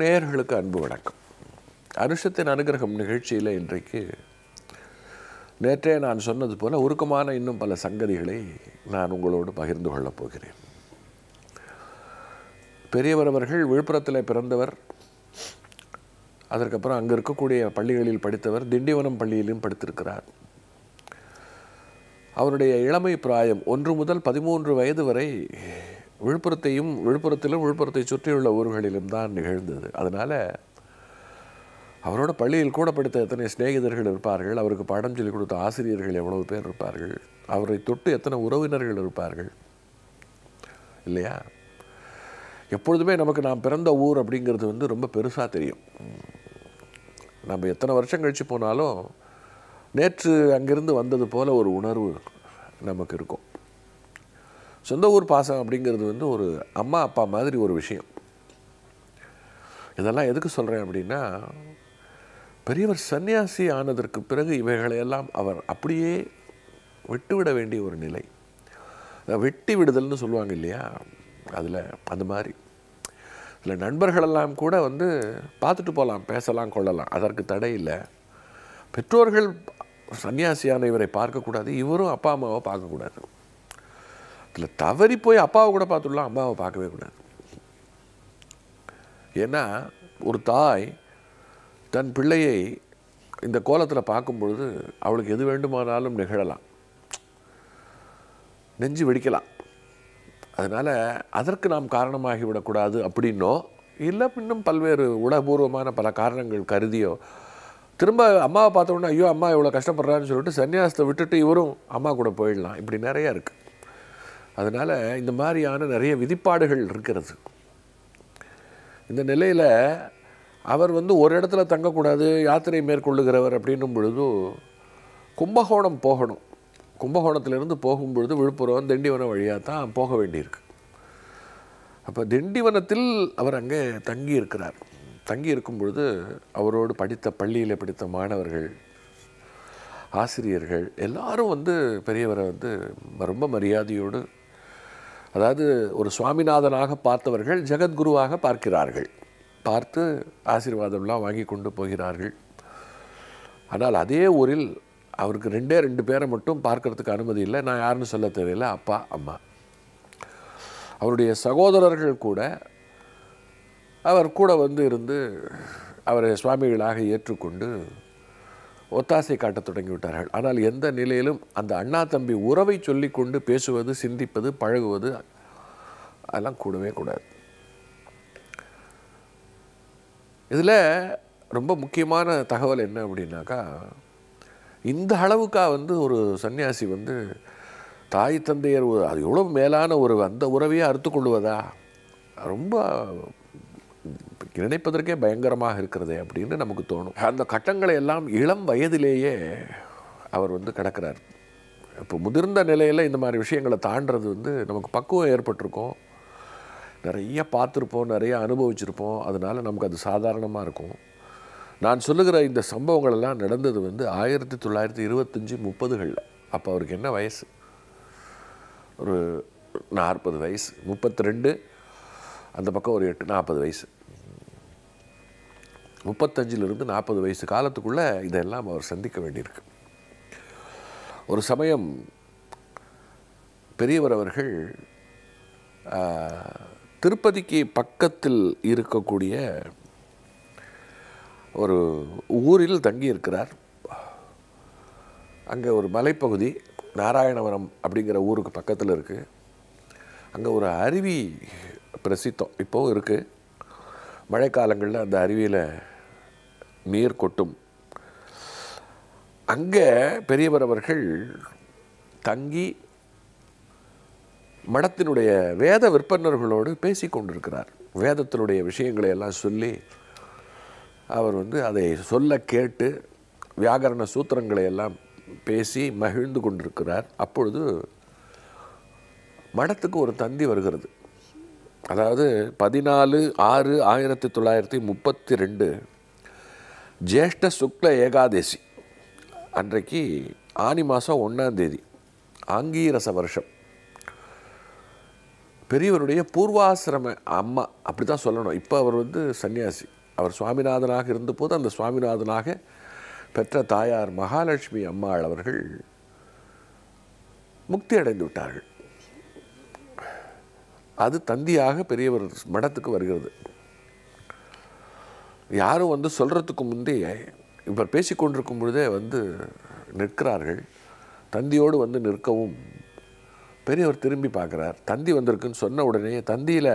நேர்களுக்கு அன்பு வணக்கம் அனுஷத்தின் அனுகிரகம் நிகழ்ச்சியில் இன்றைக்கு நேற்றே நான் சொன்னது போல் உருக்கமான இன்னும் பல சங்கதிகளை நான் உங்களோடு பகிர்ந்து கொள்ளப் போகிறேன் பெரியவர் அவர்கள் விழுப்புரத்தில் பிறந்தவர் அதற்கப்புறம் அங்கே இருக்கக்கூடிய பள்ளிகளில் படித்தவர் திண்டிவனம் பள்ளியிலும் படித்திருக்கிறார் அவருடைய இளமை பிராயம் ஒன்று முதல் பதிமூன்று வயது வரை விழுப்புரத்தையும் விழுப்புரத்திலும் விழுப்புரத்தை சுற்றியுள்ள ஊர்களிலும் தான் நிகழ்ந்தது அதனால் அவரோட பள்ளியில் கூட படித்த எத்தனை சிநேகிதர்கள் இருப்பார்கள் அவருக்கு பாடம் சொல்லிக் கொடுத்த ஆசிரியர்கள் எவ்வளவு பேர் இருப்பார்கள் அவரை தொட்டு எத்தனை உறவினர்கள் இருப்பார்கள் இல்லையா எப்பொழுதுமே நமக்கு நாம் பிறந்த ஊர் அப்படிங்கிறது வந்து ரொம்ப பெருசாக தெரியும் நம்ம எத்தனை வருஷம் கழித்து போனாலும் நேற்று அங்கேருந்து வந்தது போல் ஒரு உணர்வு நமக்கு இருக்கும் சொந்த ஊர் பாசம் அப்படிங்கிறது வந்து ஒரு அம்மா அப்பா மாதிரி ஒரு விஷயம் இதெல்லாம் எதுக்கு சொல்கிறேன் அப்படின்னா பெரியவர் சன்னியாசி ஆனதற்கு பிறகு இவைகளையெல்லாம் அவர் அப்படியே விட்டுவிட வேண்டிய ஒரு நிலை வெட்டி விடுதல்னு சொல்லுவாங்க இல்லையா அதில் அந்த மாதிரி இதில் நண்பர்களெல்லாம் கூட வந்து பார்த்துட்டு போகலாம் பேசலாம் கொள்ளலாம் அதற்கு தடை இல்லை பெற்றோர்கள் சன்னியாசியான இவரை பார்க்கக்கூடாது இவரும் அப்பா அம்மாவை பார்க்கக்கூடாது இதில் தவறி போய் அப்பாவை கூட பார்த்துடலாம் அம்மாவை பார்க்கவே கூடாது ஏன்னா ஒரு தாய் தன் பிள்ளையை இந்த கோலத்தில் பார்க்கும் பொழுது அவளுக்கு எது வேண்டுமானாலும் நிகழலாம் நெஞ்சு வெடிக்கலாம் அதனால் அதற்கு நாம் காரணமாகிவிடக்கூடாது அப்படின்னோ இல்லை இன்னும் பல்வேறு உடபூர்வமான பல காரணங்கள் கருதியோ திரும்ப அம்மாவை பார்த்தோன்னா ஐயோ அம்மா இவ்வளோ கஷ்டப்படுறான்னு சொல்லிட்டு சன்னியாசத்தை விட்டுட்டு இவரும் அம்மா கூட போயிடலாம் இப்படி நிறையா இருக்குது அதனால் இந்த மாதிரியான நிறைய விதிப்பாடுகள் இருக்கிறது இந்த நிலையில் அவர் வந்து ஒரு இடத்துல தங்கக்கூடாது யாத்திரை மேற்கொள்ளுகிறவர் அப்படின்னும் பொழுது கும்பகோணம் போகணும் கும்பகோணத்திலேருந்து போகும்பொழுது விழுப்புரம் திண்டிவனம் வழியாக தான் போக வேண்டியிருக்கு அப்போ திண்டிவனத்தில் அவர் அங்கே தங்கி இருக்கிறார் தங்கி இருக்கும் பொழுது அவரோடு படித்த பள்ளியில் படித்த மாணவர்கள் ஆசிரியர்கள் எல்லாரும் வந்து பெரியவரை வந்து ரொம்ப மரியாதையோடு அதாவது ஒரு சுவாமிநாதனாக பார்த்தவர்கள் ஜெகத்குருவாக பார்க்கிறார்கள் பார்த்து ஆசீர்வாதம்லாம் வாங்கி கொண்டு போகிறார்கள் ஆனால் அதே ஊரில் அவருக்கு ரெண்டே ரெண்டு பேரை மட்டும் பார்க்கறதுக்கு அனுமதி இல்லை நான் யாருன்னு சொல்ல தெரியல அப்பா அம்மா அவருடைய சகோதரர்கள் கூட அவர் கூட வந்து இருந்து அவரை சுவாமிகளாக ஏற்றுக்கொண்டு ஒத்தாசை காட்டத் தொடங்கிவிட்டார்கள் ஆனால் எந்த நிலையிலும் அந்த அண்ணா தம்பி உறவை சொல்லிக்கொண்டு பேசுவது சிந்திப்பது பழகுவது அதெல்லாம் கூடவே கூடாது இதில் ரொம்ப முக்கியமான தகவல் என்ன அப்படின்னாக்கா இந்த அளவுக்காக வந்து ஒரு சன்னியாசி வந்து தாய் தந்தையர் அது எவ்வளோ மேலான ஒரு அந்த உறவையே அறுத்து கொள்வதா ரொம்ப இன்னைக்கு நினைப்பதற்கே பயங்கரமாக இருக்கிறது அப்படின்னு நமக்கு தோணும் அந்த கட்டங்களை எல்லாம் இளம் வயதிலேயே அவர் வந்து கிடக்கிறார் இப்போ முதிர்ந்த நிலையில் இந்த மாதிரி விஷயங்களை தாண்டுறது வந்து நமக்கு பக்குவம் ஏற்பட்டிருக்கும் நிறைய பார்த்துருப்போம் நிறைய அனுபவிச்சிருப்போம் அதனால் நமக்கு அது சாதாரணமாக இருக்கும் நான் சொல்லுகிற இந்த சம்பவங்களெல்லாம் நடந்தது வந்து ஆயிரத்தி தொள்ளாயிரத்தி இருபத்தஞ்சி முப்பதுகளில் அப்போ அவருக்கு என்ன வயசு ஒரு நாற்பது வயசு முப்பத்தி ரெண்டு அந்த பக்கம் ஒரு எட்டு நாற்பது வயசு முப்பத்தஞ்சிலிருந்து நாற்பது வயசு காலத்துக்குள்ளே இதெல்லாம் அவர் சந்திக்க வேண்டியிருக்கு ஒரு சமயம் பெரியவர் அவர்கள் திருப்பதிக்கு பக்கத்தில் இருக்கக்கூடிய ஒரு ஊரில் தங்கியிருக்கிறார் அங்கே ஒரு மலைப்பகுதி நாராயணவரம் அப்படிங்கிற ஊருக்கு பக்கத்தில் இருக்குது அங்கே ஒரு அருவி பிரசித்தம் இப்போவும் இருக்குது மழைக்காலங்களில் அந்த அருவியில் நீர் கொட்டும் அங்கே பெரியவர் அவர்கள் தங்கி மடத்தினுடைய வேத விற்பனர்களோடு பேசி கொண்டிருக்கிறார் வேதத்தினுடைய விஷயங்களை எல்லாம் சொல்லி அவர் வந்து அதை சொல்ல கேட்டு வியாகரண சூத்திரங்களை எல்லாம் பேசி மகிழ்ந்து கொண்டிருக்கிறார் அப்பொழுது மடத்துக்கு ஒரு தந்தி வருகிறது அதாவது பதினாலு ஆறு ஆயிரத்தி தொள்ளாயிரத்தி முப்பத்தி ரெண்டு ஜேஷ்ட சுக்ல ஏகாதேசி அன்றைக்கு ஆனி மாதம் ஒன்றாந்தேதி ஆங்கீரச வருஷம் பெரியவருடைய பூர்வாசிரம அம்மா அப்படி தான் சொல்லணும் இப்போ அவர் வந்து சன்னியாசி அவர் சுவாமிநாதனாக இருந்தபோது அந்த சுவாமிநாதனாக பெற்ற தாயார் மகாலட்சுமி அம்மாள் அவர்கள் முக்தி அடைந்து விட்டார்கள் அது தந்தியாக பெரியவர் மடத்துக்கு வருகிறது யாரும் வந்து சொல்கிறதுக்கு முந்தைய இவர் பேசிக்கொண்டிருக்கும் பொழுதே வந்து நிற்கிறார்கள் தந்தியோடு வந்து நிற்கவும் பெரியவர் திரும்பி பார்க்குறார் தந்தி வந்திருக்குன்னு சொன்ன உடனே தந்தியில்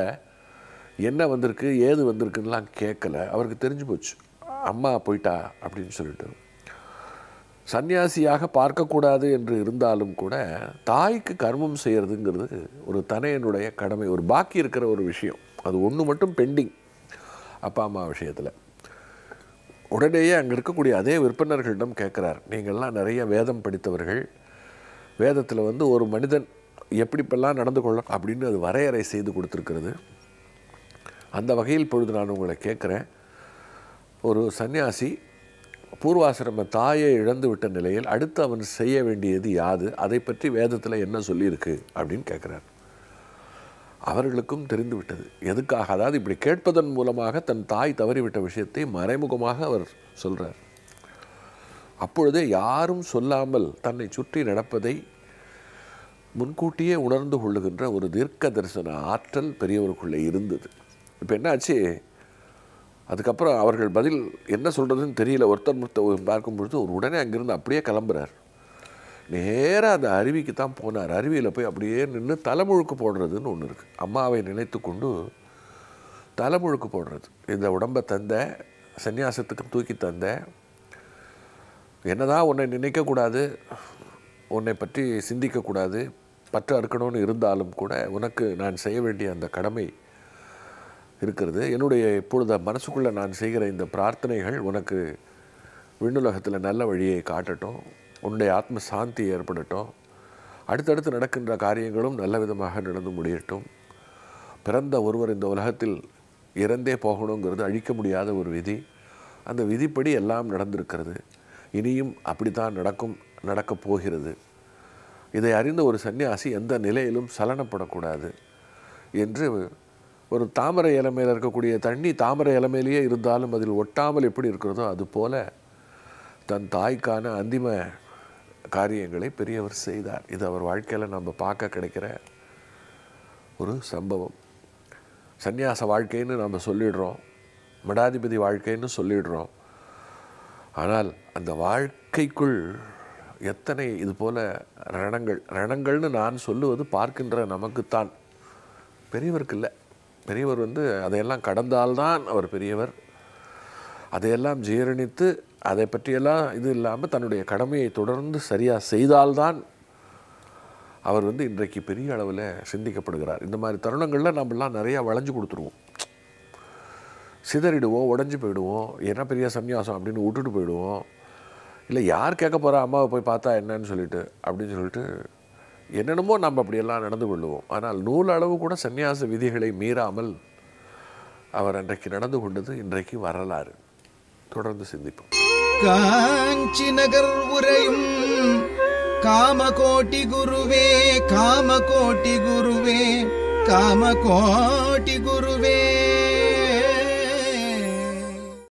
என்ன வந்திருக்கு ஏது வந்திருக்குன்னெலாம் கேட்கல அவருக்கு தெரிஞ்சு போச்சு அம்மா போயிட்டா அப்படின்னு சொல்லிட்டு சன்னியாசியாக பார்க்கக்கூடாது என்று இருந்தாலும் கூட தாய்க்கு கர்மம் செய்கிறதுங்கிறது ஒரு தனையனுடைய கடமை ஒரு பாக்கி இருக்கிற ஒரு விஷயம் அது ஒன்று மட்டும் பெண்டிங் அப்பா அம்மா விஷயத்தில் உடனேயே அங்கே இருக்கக்கூடிய அதே விற்பனர்களிடம் கேட்குறார் நீங்கள்லாம் நிறைய வேதம் படித்தவர்கள் வேதத்தில் வந்து ஒரு மனிதன் எப்படிப்பெல்லாம் நடந்து கொள்ளணும் அப்படின்னு அது வரையறை செய்து கொடுத்துருக்கிறது அந்த வகையில் பொழுது நான் உங்களை கேட்குறேன் ஒரு சன்னியாசி பூர்வாசிரம தாயை இழந்து விட்ட நிலையில் அடுத்து அவன் செய்ய வேண்டியது யாது அதை பற்றி வேதத்தில் என்ன சொல்லியிருக்கு அப்படின்னு கேட்குறார் அவர்களுக்கும் தெரிந்துவிட்டது எதுக்காக அதாவது இப்படி கேட்பதன் மூலமாக தன் தாய் தவறிவிட்ட விஷயத்தை மறைமுகமாக அவர் சொல்கிறார் அப்பொழுதே யாரும் சொல்லாமல் தன்னை சுற்றி நடப்பதை முன்கூட்டியே உணர்ந்து கொள்ளுகின்ற ஒரு தீர்க்க தரிசன ஆற்றல் பெரியவருக்குள்ளே இருந்தது இப்போ என்னாச்சு அதுக்கப்புறம் அவர்கள் பதில் என்ன சொல்கிறதுன்னு தெரியல ஒருத்தர் ஒருத்தர் பார்க்கும் பொழுது ஒரு உடனே அங்கிருந்து அப்படியே கிளம்புறார் நேராக அந்த அருவிக்கு தான் போனார் அருவியில் போய் அப்படியே நின்று தலைமுழுக்கு போடுறதுன்னு ஒன்று இருக்குது அம்மாவை நினைத்து கொண்டு தலைமுழுக்கு போடுறது இந்த உடம்பை தந்த சன்னியாசத்துக்கு தூக்கி தந்த என்னதான் உன்னை நினைக்கக்கூடாது உன்னை பற்றி சிந்திக்கக்கூடாது பற்ற அறுக்கணும்னு இருந்தாலும் கூட உனக்கு நான் செய்ய வேண்டிய அந்த கடமை இருக்கிறது என்னுடைய இப்பொழுது மனசுக்குள்ளே நான் செய்கிற இந்த பிரார்த்தனைகள் உனக்கு விண்ணுலகத்தில் நல்ல வழியை காட்டட்டும் உன்னுடைய ஆத்ம சாந்தி ஏற்படட்டும் அடுத்தடுத்து நடக்கின்ற காரியங்களும் நல்ல விதமாக நடந்து முடியட்டும் பிறந்த ஒருவர் இந்த உலகத்தில் இறந்தே போகணுங்கிறது அழிக்க முடியாத ஒரு விதி அந்த விதிப்படி எல்லாம் நடந்திருக்கிறது இனியும் அப்படி தான் நடக்கும் நடக்கப் போகிறது இதை அறிந்த ஒரு சன்னியாசி எந்த நிலையிலும் சலனப்படக்கூடாது என்று ஒரு தாமரை இலமையில் இருக்கக்கூடிய தண்ணி தாமரை இலமையிலேயே இருந்தாலும் அதில் ஒட்டாமல் எப்படி இருக்கிறதோ அதுபோல தன் தாய்க்கான அந்திம காரியங்களை பெரியவர் செய்தார் இது அவர் வாழ்க்கையில் நம்ம பார்க்க கிடைக்கிற ஒரு சம்பவம் சந்நியாச வாழ்க்கைன்னு நம்ம சொல்லிடுறோம் மடாதிபதி வாழ்க்கைன்னு சொல்லிடுறோம் ஆனால் அந்த வாழ்க்கைக்குள் எத்தனை இது போல் ரணங்கள் ரணங்கள்னு நான் சொல்லுவது பார்க்கின்ற நமக்குத்தான் பெரியவருக்கு இல்லை பெரியவர் வந்து அதையெல்லாம் கடந்தால்தான் அவர் பெரியவர் அதையெல்லாம் ஜீரணித்து அதை பற்றியெல்லாம் இது இல்லாமல் தன்னுடைய கடமையை தொடர்ந்து சரியாக செய்தால்தான் அவர் வந்து இன்றைக்கு பெரிய அளவில் சிந்திக்கப்படுகிறார் இந்த மாதிரி தருணங்களில் நம்மளாம் நிறையா வளைஞ்சு கொடுத்துருவோம் சிதறிடுவோம் உடஞ்சி போயிடுவோம் என்ன பெரிய சன்னியாசம் அப்படின்னு விட்டுட்டு போயிடுவோம் இல்லை யார் கேட்க போகிறா அம்மாவை போய் பார்த்தா என்னன்னு சொல்லிட்டு அப்படின்னு சொல்லிட்டு என்னென்னமோ நம்ம அப்படியெல்லாம் நடந்து கொள்ளுவோம் ஆனால் நூலளவு கூட சன்னியாச விதிகளை மீறாமல் அவர் அன்றைக்கு நடந்து கொண்டது இன்றைக்கு வரலாறு தொடர்ந்து சிந்திப்போம் காஞ்சி நகர் உரையும் காமகோட்டி குருவே காமகோட்டி குருவே காமகோட்டி குருவே